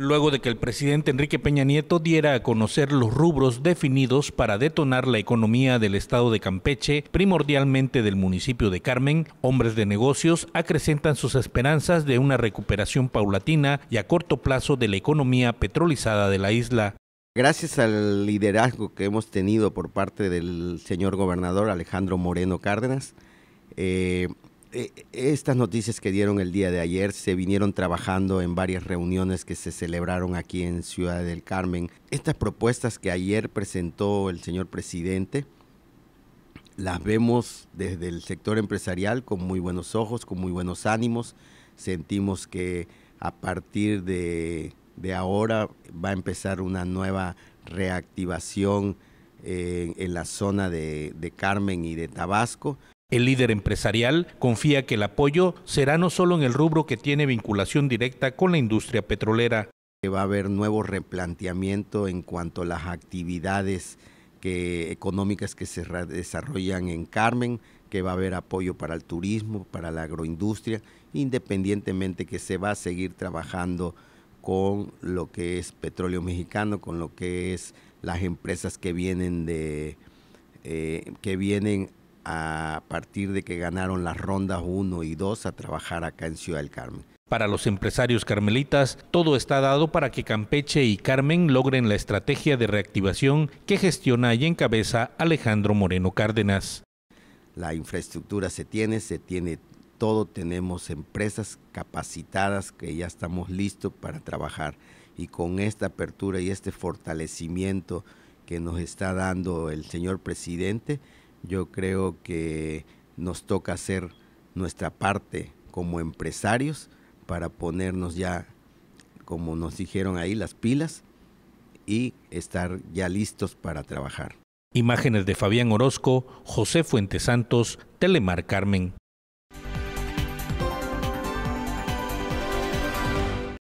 luego de que el presidente Enrique Peña Nieto diera a conocer los rubros definidos para detonar la economía del estado de Campeche, primordialmente del municipio de Carmen, hombres de negocios acrecentan sus esperanzas de una recuperación paulatina y a corto plazo de la economía petrolizada de la isla. Gracias al liderazgo que hemos tenido por parte del señor gobernador Alejandro Moreno Cárdenas, eh, eh, estas noticias que dieron el día de ayer se vinieron trabajando en varias reuniones que se celebraron aquí en Ciudad del Carmen. Estas propuestas que ayer presentó el señor presidente, las vemos desde el sector empresarial con muy buenos ojos, con muy buenos ánimos. Sentimos que a partir de, ahora va a empezar una nueva reactivación eh, en la zona de Carmen y de Tabasco. El líder empresarial confía que el apoyo será no solo en el rubro que tiene vinculación directa con la industria petrolera. Va a haber nuevo replanteamiento en cuanto a las actividades económicas que se desarrollan en Carmen, que va a haber apoyo para el turismo, para la agroindustria, independientemente que se va a seguir trabajando con lo que es petróleo mexicano, con lo que es las empresas que vienen de eh, que vienen a partir de que ganaron las rondas 1 y 2 a trabajar acá en Ciudad del Carmen. Para los empresarios carmelitas, todo está dado para que Campeche y Carmen logren la estrategia de reactivación que gestiona y encabeza Alejandro Moreno Cárdenas. La infraestructura se tiene, se tiene todo, tenemos empresas capacitadas que ya estamos listos para trabajar y con esta apertura y este fortalecimiento que nos está dando el señor presidente, yo creo que nos toca hacer nuestra parte como empresarios para ponernos ya, como nos dijeron ahí, las pilas y estar ya listos para trabajar. Imágenes de Fabián Orozco, José Fuentes Santos, Telemar Carmen.